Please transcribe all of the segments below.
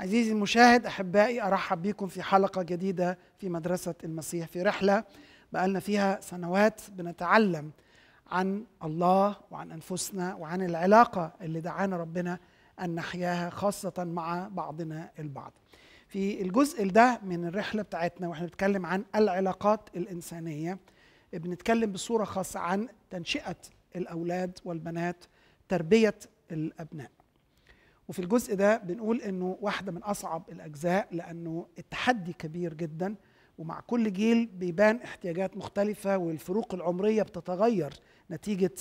عزيزي المشاهد احبائي ارحب بكم في حلقه جديده في مدرسه المسيح في رحله بقالنا فيها سنوات بنتعلم عن الله وعن انفسنا وعن العلاقه اللي دعانا ربنا ان نحياها خاصه مع بعضنا البعض. في الجزء ده من الرحله بتاعتنا واحنا بنتكلم عن العلاقات الانسانيه بنتكلم بصوره خاصه عن تنشئه الاولاد والبنات تربيه الابناء. وفي الجزء ده بنقول انه واحده من اصعب الاجزاء لانه التحدي كبير جدا ومع كل جيل بيبان احتياجات مختلفه والفروق العمريه بتتغير نتيجه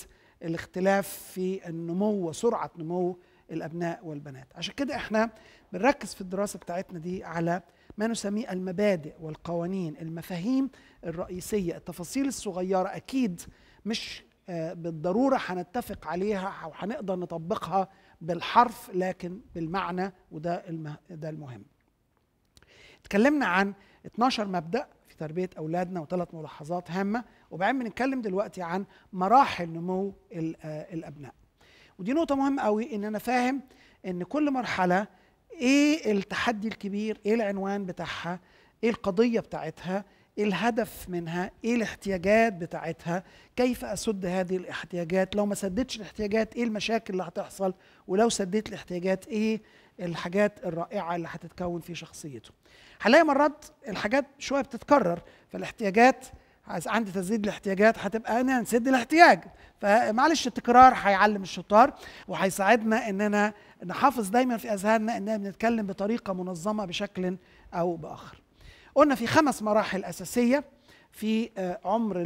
الاختلاف في النمو وسرعه نمو الابناء والبنات عشان كده احنا بنركز في الدراسه بتاعتنا دي على ما نسميه المبادئ والقوانين المفاهيم الرئيسيه التفاصيل الصغيره اكيد مش آه، بالضروره هنتفق عليها او هنقدر نطبقها بالحرف لكن بالمعنى وده ده المهم. اتكلمنا عن 12 مبدا في تربيه اولادنا وثلاث ملاحظات هامه وبعدين بنتكلم دلوقتي عن مراحل نمو آه، الابناء. ودي نقطه مهمه قوي ان انا فاهم ان كل مرحله ايه التحدي الكبير ايه العنوان بتاعها ايه القضيه بتاعتها ايه الهدف منها ايه الاحتياجات بتاعتها كيف اسد هذه الاحتياجات لو ما سدتش الاحتياجات ايه المشاكل اللي هتحصل ولو سديت الاحتياجات ايه الحاجات الرائعه اللي هتتكون في شخصيته هنلاقي مرات الحاجات شويه بتتكرر فالاحتياجات عندي تسديد الاحتياجات هتبقى انا نسد الاحتياج فمعلش التكرار هيعلم الشطار وهيساعدنا اننا نحافظ دايما في اذهاننا اننا بنتكلم بطريقه منظمه بشكل او باخر قلنا في خمس مراحل أساسية في آه، عمر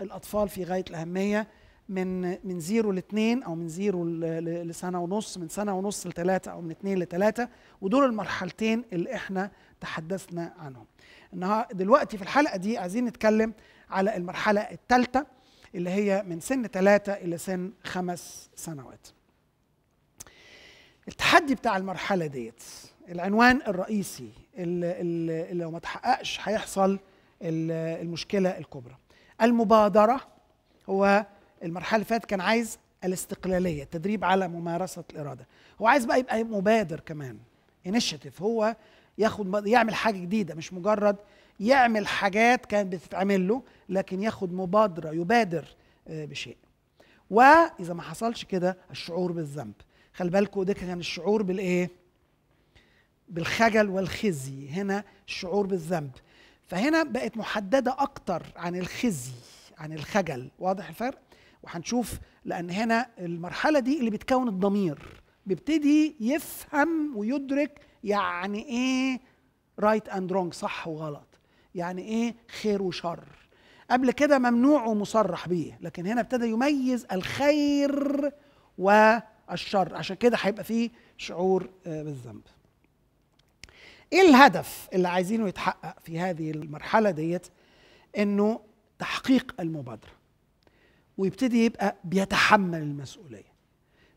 الأطفال في غاية الأهمية من من زيرو لاثنين او من زيرو لسنه ونص من سنه ونص لثلاثه او من اثنين لثلاثه ودول المرحلتين اللي احنا تحدثنا عنهم. دلوقتي في الحلقه دي عايزين نتكلم على المرحله الثالثه اللي هي من سن ثلاثه الى سن خمس سنوات. التحدي بتاع المرحله ديت العنوان الرئيسي اللي لو ما تحققش هيحصل المشكله الكبرى المبادره هو المرحله اللي فاتت كان عايز الاستقلاليه التدريب على ممارسه الاراده هو عايز بقى يبقى مبادر كمان انيشيتيف هو ياخد يعمل حاجه جديده مش مجرد يعمل حاجات كانت بتتعمل له لكن ياخد مبادره يبادر آه، بشيء واذا ما حصلش كده الشعور بالذنب خلي بالكم ده كان الشعور بالايه بالخجل والخزي هنا الشعور بالذنب فهنا بقت محدده اكتر عن الخزي عن الخجل واضح الفرق وهنشوف لان هنا المرحله دي اللي بتكون الضمير بيبتدي يفهم ويدرك يعني ايه رايت اند رونج صح وغلط يعني ايه خير وشر قبل كده ممنوع ومصرح بيه لكن هنا ابتدى يميز الخير والشر عشان كده هيبقى فيه شعور آه، بالذنب ايه الهدف اللي عايزينه يتحقق في هذه المرحله ديت انه تحقيق المبادره ويبتدي يبقى بيتحمل المسؤوليه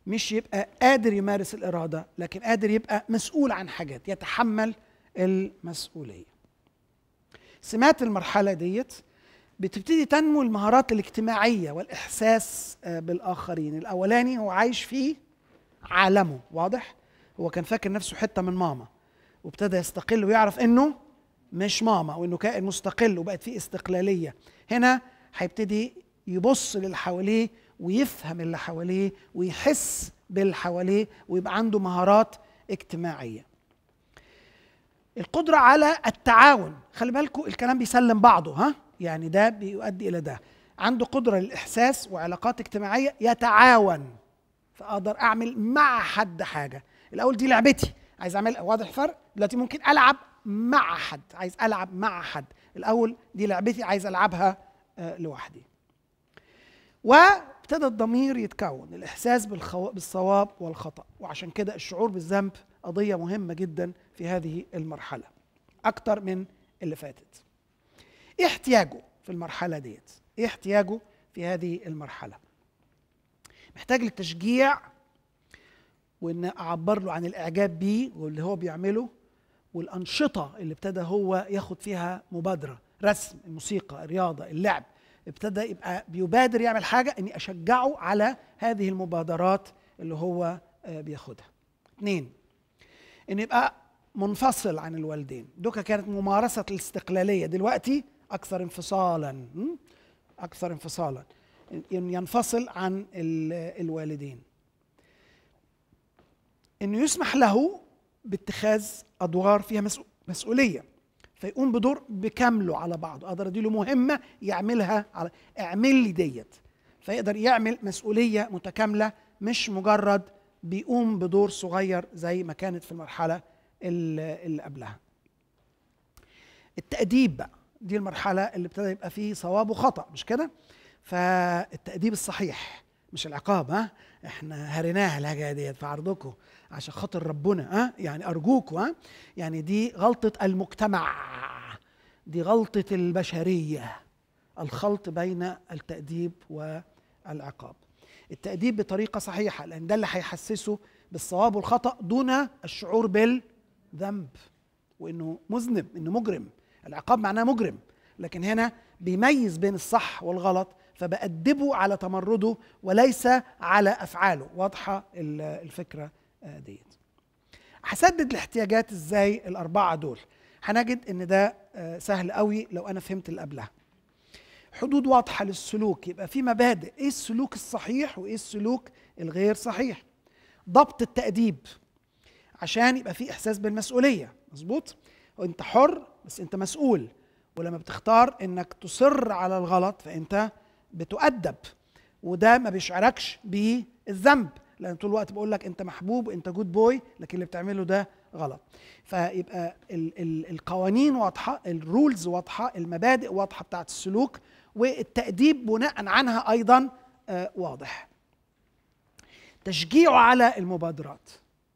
مش يبقى قادر يمارس الاراده لكن قادر يبقى مسؤول عن حاجات يتحمل المسؤوليه سمات المرحله ديت بتبتدي تنمو المهارات الاجتماعيه والاحساس آه، بالاخرين الاولاني هو عايش في عالمه واضح هو كان فاكر نفسه حته من ماما وابتدى يستقل ويعرف انه مش ماما وانه كائن مستقل وبقت فيه استقلاليه هنا هيبتدي يبص للي حواليه ويفهم اللي حواليه ويحس باللي حواليه ويبقى عنده مهارات اجتماعيه القدره على التعاون خلي بالكم الكلام بيسلم بعضه ها يعني ده بيؤدي الى ده عنده قدره للاحساس وعلاقات اجتماعيه يتعاون فاقدر اعمل مع حد حاجه الاول دي لعبتي عايز اعمل واضح فرق دلوقتي ممكن العب مع حد عايز العب مع حد الاول دي لعبتي عايز العبها آه، لوحدي وابتدى الضمير يتكون الاحساس بالخو... بالصواب والخطا وعشان كده الشعور بالذنب قضيه مهمه جدا في هذه المرحله اكتر من اللي فاتت ايه احتياجه في المرحله ديت ايه احتياجه في هذه المرحله محتاج للتشجيع وان اعبر له عن الاعجاب بيه واللي هو بيعمله والانشطه اللي ابتدى هو ياخد فيها مبادره رسم الموسيقى الرياضه اللعب ابتدى يبقى بيبادر يعمل حاجه اني اشجعه على هذه المبادرات اللي هو آه، بياخدها اثنين ان يبقى منفصل عن الوالدين دوكا كانت ممارسه الاستقلاليه دلوقتي اكثر انفصالا اكثر انفصالا ان ينفصل عن الوالدين انه يسمح له باتخاذ ادوار فيها مسؤوليه فيقوم بدور بكامله على بعضه اقدر اديله مهمه يعملها على اعمل لي ديت فيقدر يعمل مسؤوليه متكامله مش مجرد بيقوم بدور صغير زي ما كانت في المرحله اللي قبلها التأديب بقى دي المرحلة اللي ابتدى يبقى فيه صواب وخطأ مش كده؟ فالتأديب الصحيح مش العقاب ها احنا هريناها الحاجه ديت في عرضكم عشان خاطر ربنا ها يعني ارجوكوا ها يعني دي غلطه المجتمع دي غلطه البشريه الخلط بين التاديب والعقاب التاديب بطريقه صحيحه لان ده اللي هيحسسه بالصواب والخطا دون الشعور بالذنب وانه مذنب انه مجرم العقاب معناه مجرم لكن هنا بيميز بين الصح والغلط فبأدبه على تمرده وليس على أفعاله واضحة الفكرة آه، ديت هسدد الاحتياجات ازاي الأربعة دول هنجد ان ده آه، سهل قوي لو أنا فهمت اللي قبلها حدود واضحة للسلوك يبقى في مبادئ ايه السلوك الصحيح وايه السلوك الغير صحيح ضبط التأديب عشان يبقى في إحساس بالمسؤولية مظبوط وانت حر بس انت مسؤول ولما بتختار انك تصر على الغلط فانت بتؤدب وده ما بيشعركش بالذنب لان طول الوقت بقول لك انت محبوب انت جود بوي لكن اللي بتعمله ده غلط فيبقى ال ال القوانين واضحه الرولز واضحه المبادئ واضحه بتاعه السلوك والتاديب بناء عنها ايضا آه واضح تشجيعه على المبادرات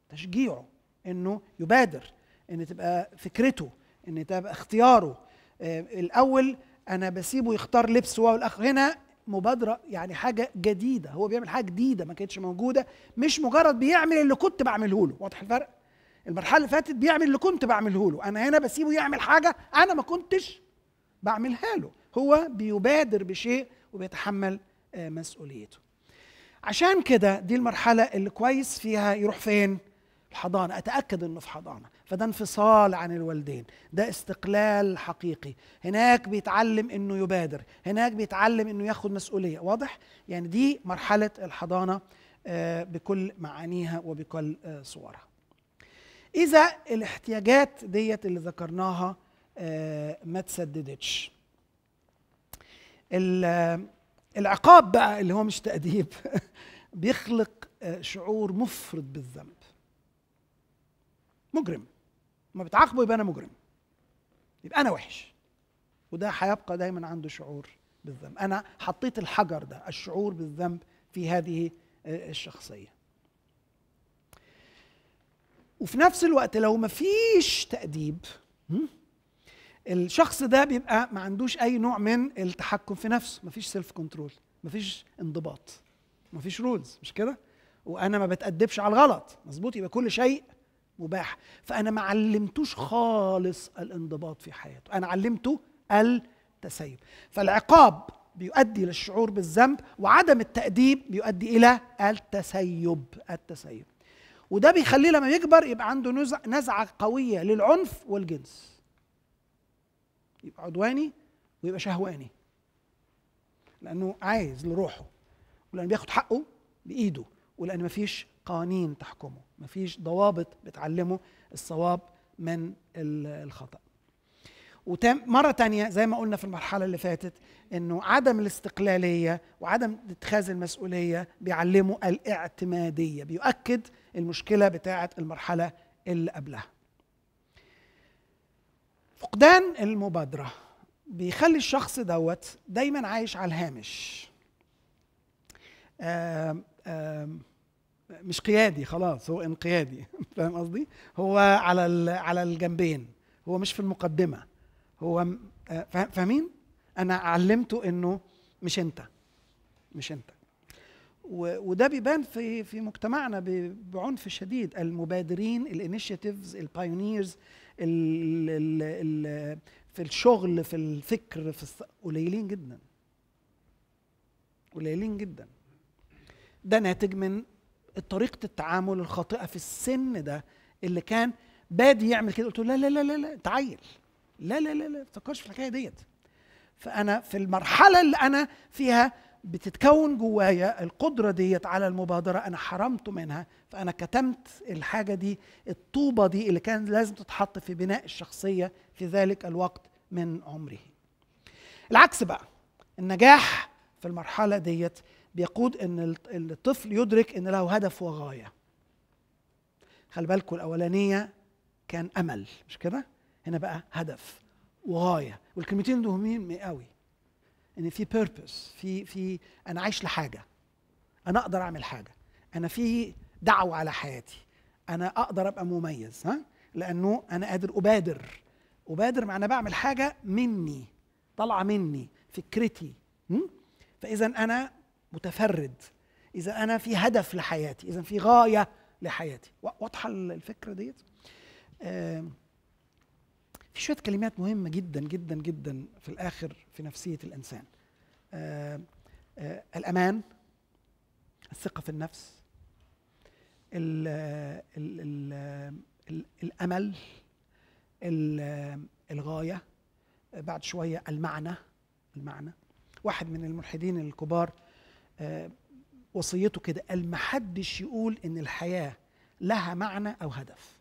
تشجيعه انه يبادر ان تبقى فكرته ان تبقى اختياره آه الاول انا بسيبه يختار لبس هو والاخر هنا مبادره يعني حاجه جديده هو بيعمل حاجه جديده ما كانتش موجوده مش مجرد بيعمل اللي كنت بعمله له واضح الفرق المرحله اللي فاتت بيعمل اللي كنت بعمله له انا هنا بسيبه يعمل حاجه انا ما كنتش بعملها له هو بيبادر بشيء وبيتحمل آه، مسؤوليته عشان كده دي المرحله اللي كويس فيها يروح فين حضانة اتاكد انه في حضانه فده انفصال عن الوالدين ده استقلال حقيقي هناك بيتعلم انه يبادر هناك بيتعلم انه ياخد مسؤوليه واضح يعني دي مرحله الحضانه آه، بكل معانيها وبكل آه، صورها اذا الاحتياجات ديت اللي ذكرناها آه، ما تسددتش العقاب بقى اللي هو مش تأديب بيخلق شعور مفرط بالذنب مجرم ما بتعاقبه يبقى انا مجرم يبقى انا وحش وده هيبقى دايما عنده شعور بالذنب انا حطيت الحجر ده الشعور بالذنب في هذه آه، الشخصيه وفي نفس الوقت لو مفيش تأديب الشخص ده بيبقى ما عندوش أي نوع من التحكم في نفسه مفيش سيلف كنترول مفيش انضباط مفيش رولز مش كده وأنا ما بتأدبش على الغلط مظبوط يبقى كل شيء مباح فانا ما علمتوش خالص الانضباط في حياته انا علمته التسيب فالعقاب بيؤدي للشعور بالذنب وعدم التأديب بيؤدي إلى التسيب التسيب وده بيخليه لما يكبر يبقى عنده نزع نزعة قوية للعنف والجنس يبقى عدواني ويبقى شهواني لأنه عايز لروحه ولأنه بياخد حقه بإيده ولأن مفيش قوانين تحكمه مفيش ضوابط بتعلمه الصواب من الخطأ ومرة تانية زي ما قلنا في المرحلة اللي فاتت انه عدم الاستقلالية وعدم اتخاذ المسؤولية بيعلموا الاعتمادية بيؤكد المشكلة بتاعة المرحلة اللي قبلها فقدان المبادرة بيخلي الشخص دوت دايما عايش على الهامش آم آم مش قيادي خلاص هو انقيادي فاهم قصدي هو على على الجنبين هو مش في المقدمه هو آه، فاهمين انا علمته انه مش انت مش انت وده بيبان في في مجتمعنا بعنف شديد المبادرين الانيشيتيفز البايونيرز ال ال ال في الشغل في الفكر في قليلين جدا قليلين جدا ده ناتج من طريقه التعامل الخاطئه في السن ده اللي كان بادي يعمل كده قلت له لا لا لا لا انت عيل لا لا لا لا ما تفكرش في الحكايه ديت فانا في المرحله اللي انا فيها بتتكون جوايا القدره ديت على المبادره انا حرمت منها فانا كتمت الحاجه دي الطوبه دي اللي كان لازم تتحط في بناء الشخصيه في ذلك الوقت من عمره العكس بقى النجاح في المرحله ديت بيقود ان الطفل يدرك ان له هدف وغايه خلي بالكم الاولانيه كان امل مش كده هنا بقى هدف وغايه والكلمتين دول مهمين قوي ان في بيربس في في انا عايش لحاجه انا اقدر اعمل حاجه انا في دعوه على حياتي انا اقدر ابقى مميز ها لانه انا قادر ابادر ابادر معناه بعمل حاجه مني طالعه مني فكرتي فاذا انا متفرد اذا انا في هدف لحياتي اذا في غايه لحياتي واضحه الفكره ديت في شويه كلمات مهمه جدا جدا جدا في الاخر في نفسيه الانسان الامان الثقه في النفس الـ الـ الـ الـ الامل الـ الغايه بعد شويه المعنى المعنى واحد من الملحدين الكبار آه، وصيته كده قال محدش يقول ان الحياه لها معنى او هدف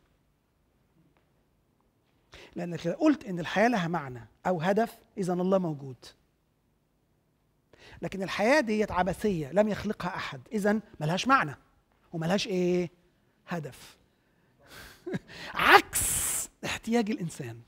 لانك لو قلت ان الحياه لها معنى او هدف اذا الله موجود لكن الحياه ديت عبثيه لم يخلقها احد اذا ملهاش معنى وملهاش ايه هدف عكس احتياج الانسان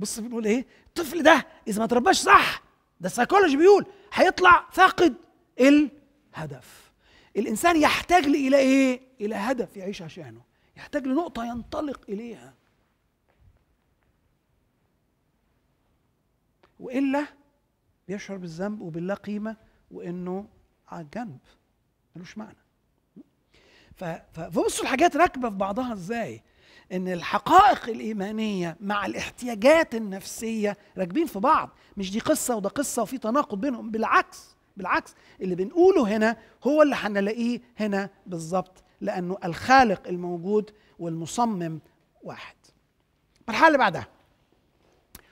بص بيقول ايه الطفل ده اذا ما ترباش صح ده السايكولوجي بيقول هيطلع فاقد الهدف الانسان يحتاج الى ايه الى هدف يعيش عشانه يحتاج لنقطه ينطلق اليها والا بيشعر بالذنب وباللا قيمه وانه على الجنب ملوش معنى فبصوا الحاجات راكبه في بعضها ازاي ان الحقائق الايمانيه مع الاحتياجات النفسيه راكبين في بعض مش دي قصه وده قصه وفي تناقض بينهم بالعكس بالعكس اللي بنقوله هنا هو اللي هنلاقيه هنا بالظبط لانه الخالق الموجود والمصمم واحد المرحله اللي بعدها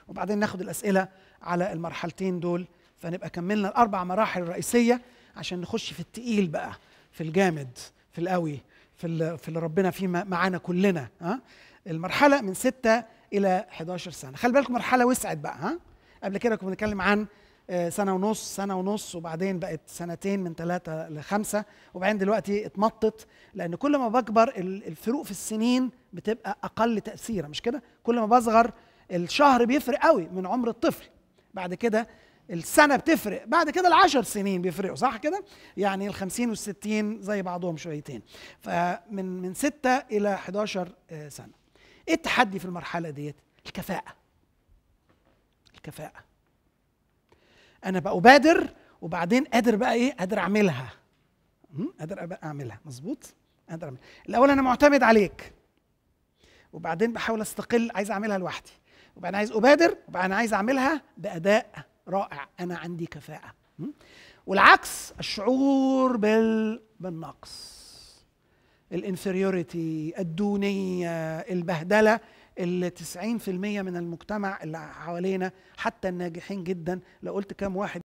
وبعدين ناخد الاسئله على المرحلتين دول فنبقى كملنا الاربع مراحل الرئيسيه عشان نخش في التقيل بقى في الجامد في القوي في في اللي ربنا فيه معانا كلنا ها المرحله من 6 الى 11 سنه خلي بالكم مرحله وسعت بقى ها قبل كده كنا بنتكلم عن آه، سنه ونص سنه ونص وبعدين بقت سنتين من ثلاثه لخمسه وبعدين دلوقتي اتمطت لان كل ما بكبر الفروق في السنين بتبقى اقل تاثيرا مش كده كل ما بصغر الشهر بيفرق قوي من عمر الطفل بعد كده السنه بتفرق بعد كده العشر سنين بيفرقوا صح كده يعني ال50 وال60 زي بعضهم شويتين فمن من ستة الى 11 آه، سنه ايه التحدي في المرحله ديت الكفاءه الكفاءه انا بقى ابادر وبعدين قادر بقى ايه قادر اعملها قادر ابقى اعملها مظبوط قادر اعملها الاول انا معتمد عليك وبعدين بحاول استقل عايز اعملها لوحدي وبعدين انا عايز ابادر وبعدين انا عايز اعملها باداء رائع انا عندي كفاءه والعكس الشعور بال... بالنقص الانفيريوريتي الدونيه البهدله اللي 90% من المجتمع اللي حوالينا حتى الناجحين جدا لو قلت كام واحد